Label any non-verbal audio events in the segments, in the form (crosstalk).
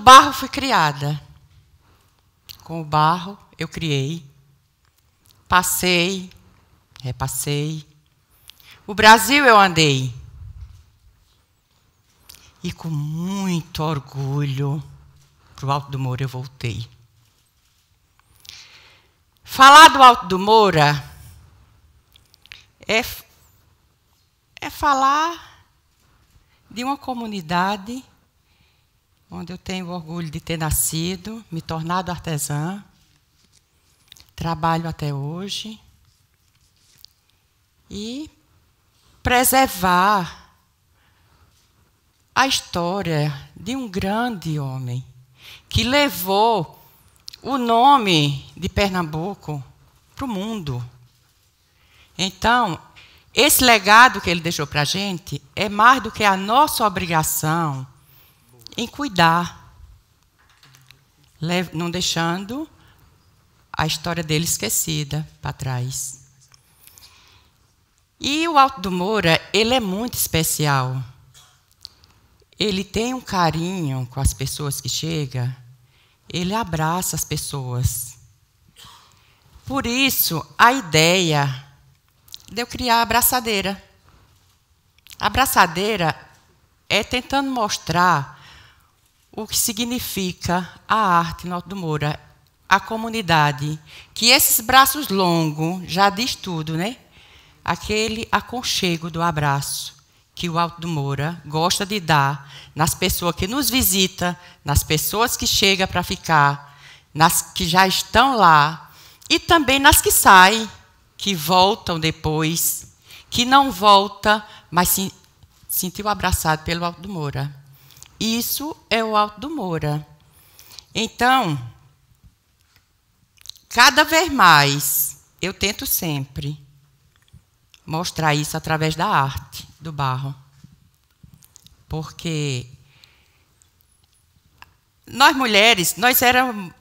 barro fui criada. Com o barro eu criei, passei, repassei. O Brasil eu andei. E com muito orgulho, para o Alto do Moura eu voltei. Falar do Alto do Moura é, é falar de uma comunidade onde eu tenho orgulho de ter nascido, me tornado artesã, trabalho até hoje, e preservar a história de um grande homem que levou o nome de Pernambuco para o mundo. Então, esse legado que ele deixou para a gente é mais do que a nossa obrigação em cuidar, não deixando a história dele esquecida para trás. E o Alto do Moura, ele é muito especial. Ele tem um carinho com as pessoas que chegam, ele abraça as pessoas. Por isso, a ideia de eu criar a abraçadeira. A abraçadeira é tentando mostrar o que significa a arte Alto do Moura, a comunidade, que esses braços longos já diz tudo, né? Aquele aconchego do abraço que o Alto do Moura gosta de dar nas pessoas que nos visita, nas pessoas que chegam para ficar, nas que já estão lá e também nas que saem, que voltam depois, que não volta, mas se sentiu abraçado pelo Alto do Moura. Isso é o Alto do Moura. Então, cada vez mais, eu tento sempre mostrar isso através da arte do barro. Porque nós mulheres, nós éramos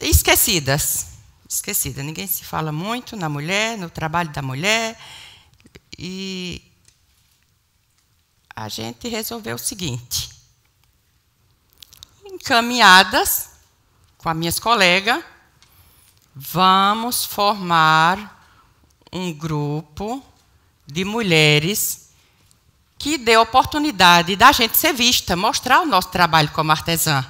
esquecidas. Esquecida. Ninguém se fala muito na mulher, no trabalho da mulher. E a gente resolveu o seguinte. Encaminhadas com as minhas colegas, vamos formar um grupo de mulheres que dê oportunidade da gente ser vista, mostrar o nosso trabalho como artesã.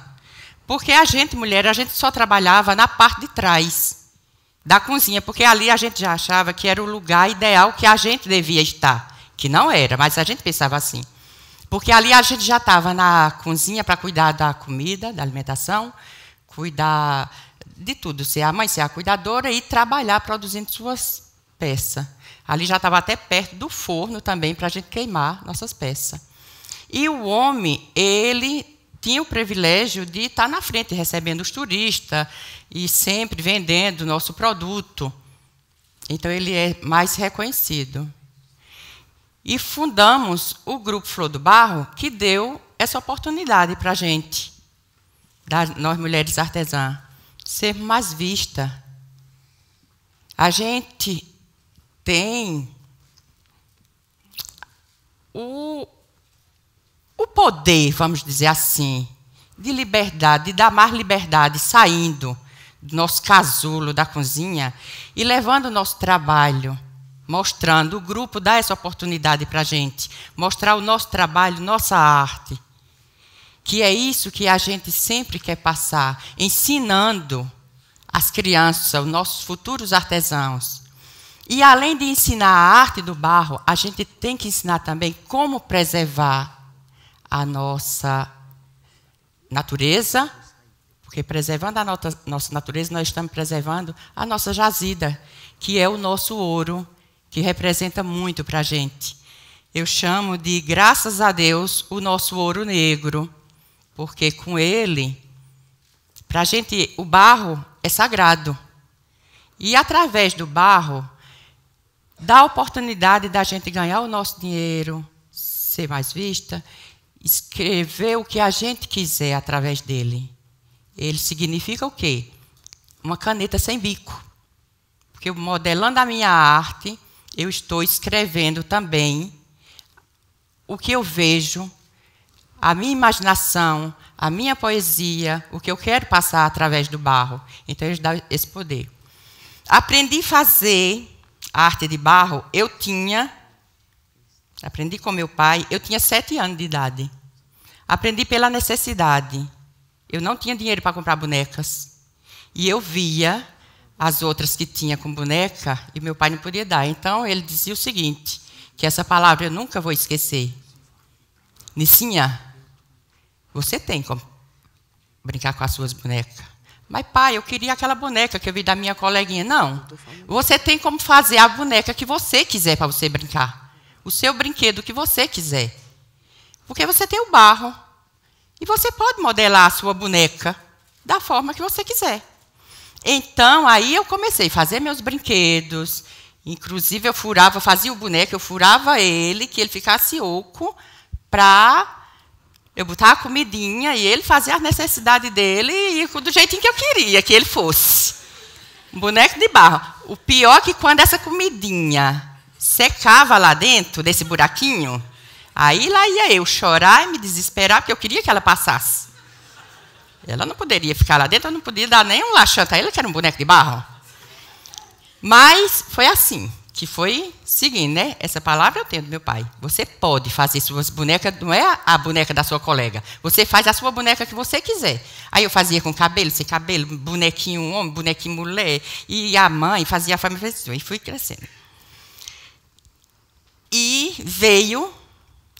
Porque a gente, mulher, a gente só trabalhava na parte de trás da cozinha, porque ali a gente já achava que era o lugar ideal que a gente devia estar, que não era, mas a gente pensava assim. Porque ali a gente já estava na cozinha para cuidar da comida, da alimentação, cuidar de tudo, ser a mãe, ser a cuidadora e trabalhar produzindo suas peças. Ali já estava até perto do forno também para a gente queimar nossas peças. E o homem, ele tinha o privilégio de estar tá na frente, recebendo os turistas e sempre vendendo nosso produto. Então ele é mais reconhecido e fundamos o grupo Flor do Barro, que deu essa oportunidade para a gente, nós mulheres artesãs, ser mais vista. A gente tem o, o poder, vamos dizer assim, de liberdade, de dar mais liberdade, saindo do nosso casulo da cozinha e levando o nosso trabalho mostrando. O grupo dá essa oportunidade para a gente mostrar o nosso trabalho, nossa arte. Que é isso que a gente sempre quer passar, ensinando as crianças, os nossos futuros artesãos. E além de ensinar a arte do barro, a gente tem que ensinar também como preservar a nossa natureza, porque preservando a nossa natureza, nós estamos preservando a nossa jazida, que é o nosso ouro, que representa muito para a gente. Eu chamo de, graças a Deus, o nosso ouro negro, porque com ele, para a gente, o barro é sagrado. E através do barro, dá a oportunidade da gente ganhar o nosso dinheiro, ser mais vista, escrever o que a gente quiser através dele. Ele significa o quê? Uma caneta sem bico. Porque modelando a minha arte, eu estou escrevendo também o que eu vejo, a minha imaginação, a minha poesia, o que eu quero passar através do barro. Então, ele dá esse poder. Aprendi a fazer a arte de barro, eu tinha. Aprendi com meu pai, eu tinha sete anos de idade. Aprendi pela necessidade. Eu não tinha dinheiro para comprar bonecas. E eu via as outras que tinha com boneca e meu pai não podia dar. Então ele dizia o seguinte, que essa palavra eu nunca vou esquecer. Nissinha, você tem como brincar com as suas bonecas. Mas pai, eu queria aquela boneca que eu vi da minha coleguinha. Não. Você tem como fazer a boneca que você quiser para você brincar. O seu brinquedo que você quiser. Porque você tem o barro. E você pode modelar a sua boneca da forma que você quiser. Então, aí eu comecei a fazer meus brinquedos. Inclusive, eu furava, fazia o boneco, eu furava ele, que ele ficasse oco, para eu botar a comidinha e ele fazia a necessidade dele e do jeitinho que eu queria que ele fosse. Um boneco de barro. O pior é que quando essa comidinha secava lá dentro, desse buraquinho, aí lá ia eu chorar e me desesperar, porque eu queria que ela passasse. Ela não poderia ficar lá dentro, ela não podia dar nem um laxante a ela, que era um boneco de barro. Mas foi assim, que foi seguindo, né? Essa palavra eu tenho do meu pai. Você pode fazer suas bonecas, não é a boneca da sua colega. Você faz a sua boneca que você quiser. Aí eu fazia com cabelo, sem cabelo, bonequinho homem, bonequinho mulher, e a mãe fazia a família, e fui crescendo. E veio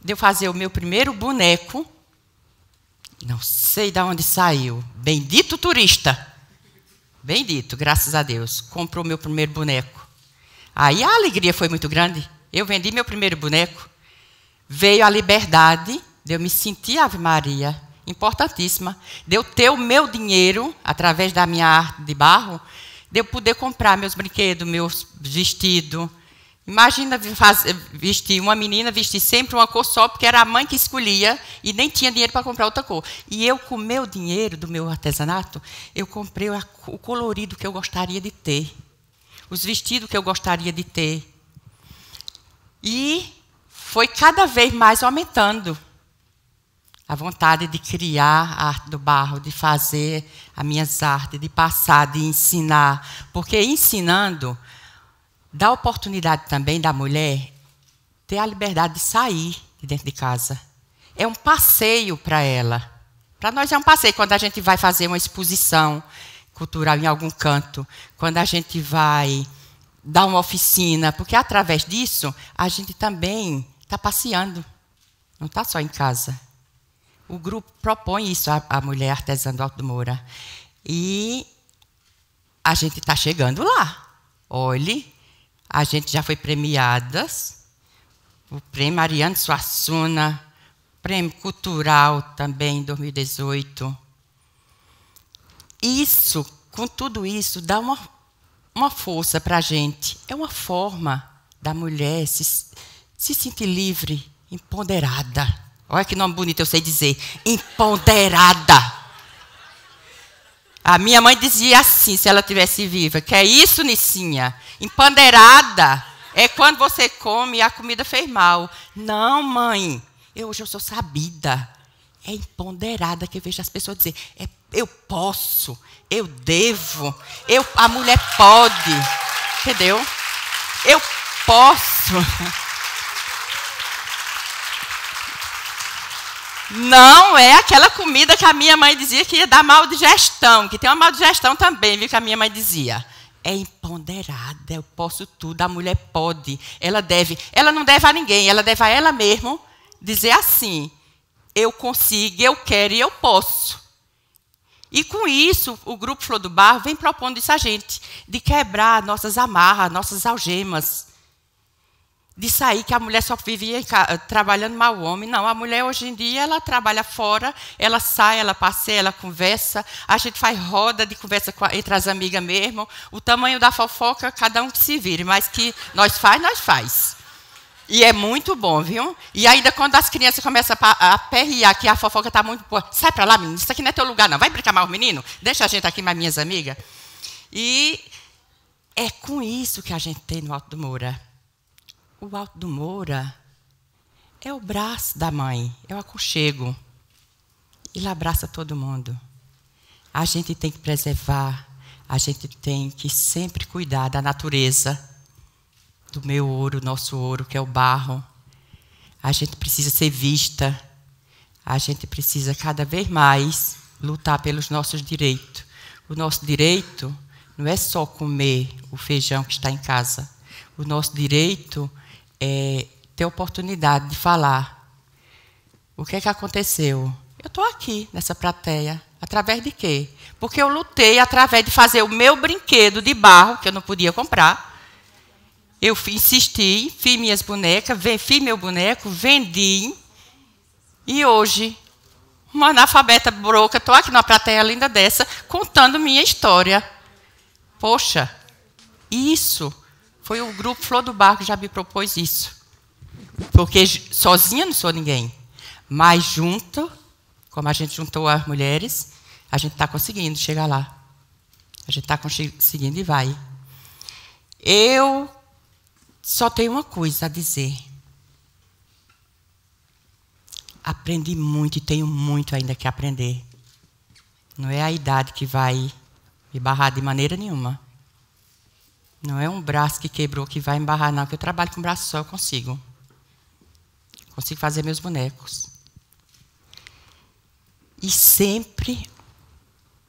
de eu fazer o meu primeiro boneco não sei de onde saiu. Bendito turista. Bendito, graças a Deus. Comprou meu primeiro boneco. Aí a alegria foi muito grande. Eu vendi meu primeiro boneco. Veio a liberdade de eu me sentir Ave Maria, importantíssima, de eu ter o meu dinheiro, através da minha arte de barro, de eu poder comprar meus brinquedos, meus vestidos, Imagina fazer, vestir uma menina vestir sempre uma cor só, porque era a mãe que escolhia e nem tinha dinheiro para comprar outra cor. E eu, com o meu dinheiro do meu artesanato, eu comprei o colorido que eu gostaria de ter, os vestidos que eu gostaria de ter. E foi cada vez mais aumentando a vontade de criar a arte do barro, de fazer as minhas artes, de passar, de ensinar. Porque ensinando, dá oportunidade também da mulher ter a liberdade de sair de dentro de casa. É um passeio para ela. Para nós é um passeio quando a gente vai fazer uma exposição cultural em algum canto, quando a gente vai dar uma oficina, porque através disso a gente também está passeando, não está só em casa. O grupo propõe isso à, mulher artesã do Alto Moura. E a gente está chegando lá. Olhe, a gente já foi premiadas. O prêmio Ariane Suassuna, prêmio cultural também em 2018. Isso, com tudo isso, dá uma, uma força para a gente. É uma forma da mulher se, se sentir livre, empoderada. Olha que nome bonito eu sei dizer. Empoderada. A minha mãe dizia assim, se ela tivesse viva, que é isso, Nicinha? Empandeirada é quando você come e a comida fez mal. Não, mãe, eu, hoje eu sou sabida. É empoderada que eu vejo as pessoas dizer, é, eu posso, eu devo, eu, a mulher pode, entendeu? Eu posso. (laughs) Não é aquela comida que a minha mãe dizia que ia dar mal digestão, que tem uma mal digestão também, viu, que a minha mãe dizia. É imponderada, eu posso tudo, a mulher pode, ela deve. Ela não deve a ninguém, ela deve a ela mesma dizer assim: eu consigo, eu quero e eu posso. E com isso, o grupo Flor do Barro vem propondo isso a gente, de quebrar nossas amarras, nossas algemas, de sair, que a mulher só vivia trabalhando mal o homem. Não, a mulher hoje em dia ela trabalha fora, ela sai, ela passeia, ela conversa, a gente faz roda de conversa a, entre as amigas mesmo. O tamanho da fofoca, cada um que se vire, mas que nós faz, nós faz. E é muito bom, viu? E ainda quando as crianças começam a, a perrear que a fofoca está muito boa, sai para lá, menino, isso aqui não é teu lugar, não. Vai brincar mais o menino? Deixa a gente aqui, mais minhas amigas. E é com isso que a gente tem no Alto do Moura o Alto do Moura é o braço da mãe, é o aconchego. Ele abraça todo mundo. A gente tem que preservar, a gente tem que sempre cuidar da natureza, do meu ouro, nosso ouro, que é o barro. A gente precisa ser vista, a gente precisa cada vez mais lutar pelos nossos direitos. O nosso direito não é só comer o feijão que está em casa. O nosso direito é é, ter oportunidade de falar. O que é que aconteceu? Eu estou aqui nessa plateia. Através de quê? Porque eu lutei através de fazer o meu brinquedo de barro, que eu não podia comprar. Eu insisti, fiz minhas bonecas, fiz meu boneco, vendi. E hoje, uma analfabeta broca, estou aqui numa plateia linda dessa, contando minha história. Poxa, isso foi o grupo Flor do Barco que já me propôs isso. Porque sozinha não sou ninguém. Mas junto, como a gente juntou as mulheres, a gente está conseguindo chegar lá. A gente está conseguindo e vai. Eu só tenho uma coisa a dizer. Aprendi muito e tenho muito ainda que aprender. Não é a idade que vai me barrar de maneira nenhuma. Não é um braço que quebrou que vai embarrar, não, que eu trabalho com um braço só, eu consigo. Consigo fazer meus bonecos. E sempre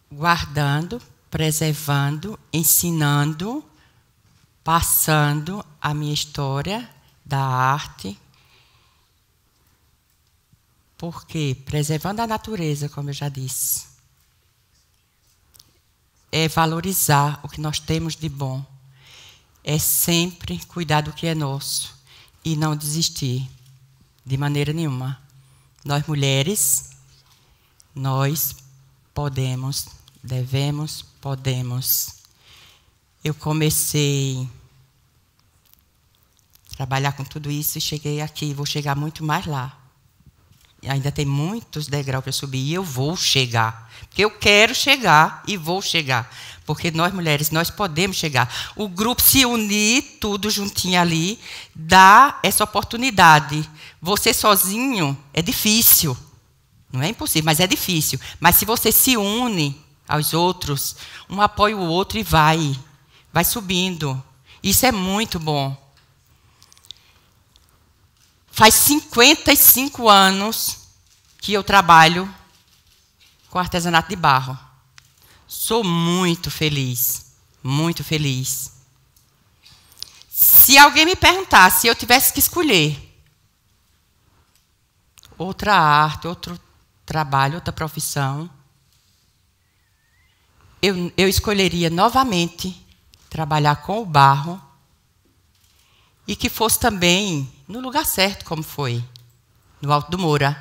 guardando, preservando, ensinando, passando a minha história da arte. Porque preservando a natureza, como eu já disse, é valorizar o que nós temos de bom é sempre cuidar do que é nosso e não desistir de maneira nenhuma. Nós mulheres, nós podemos, devemos, podemos. Eu comecei a trabalhar com tudo isso e cheguei aqui, vou chegar muito mais lá ainda tem muitos degraus para subir e eu vou chegar. Porque eu quero chegar e vou chegar. Porque nós mulheres, nós podemos chegar. O grupo se unir, tudo juntinho ali, dá essa oportunidade. Você sozinho é difícil. Não é impossível, mas é difícil. Mas se você se une aos outros, um apoia o outro e vai. Vai subindo. Isso é muito bom. Faz 55 anos que eu trabalho com artesanato de barro. Sou muito feliz, muito feliz. Se alguém me perguntasse, eu tivesse que escolher outra arte, outro trabalho, outra profissão, eu, eu escolheria novamente trabalhar com o barro e que fosse também no lugar certo, como foi, no Alto do Moura.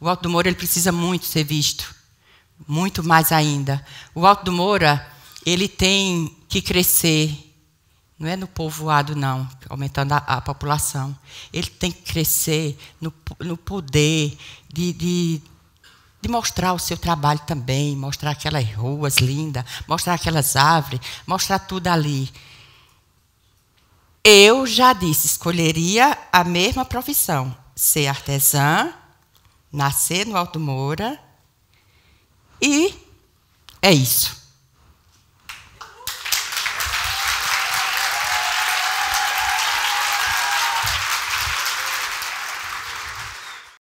O Alto do Moura ele precisa muito ser visto, muito mais ainda. O Alto do Moura ele tem que crescer, não é no povoado não, aumentando a, a população. Ele tem que crescer no, no poder de, de de mostrar o seu trabalho também, mostrar aquelas ruas lindas, mostrar aquelas árvores, mostrar tudo ali. Eu já disse, escolheria a mesma profissão: ser artesã, nascer no Alto Moura. E é isso.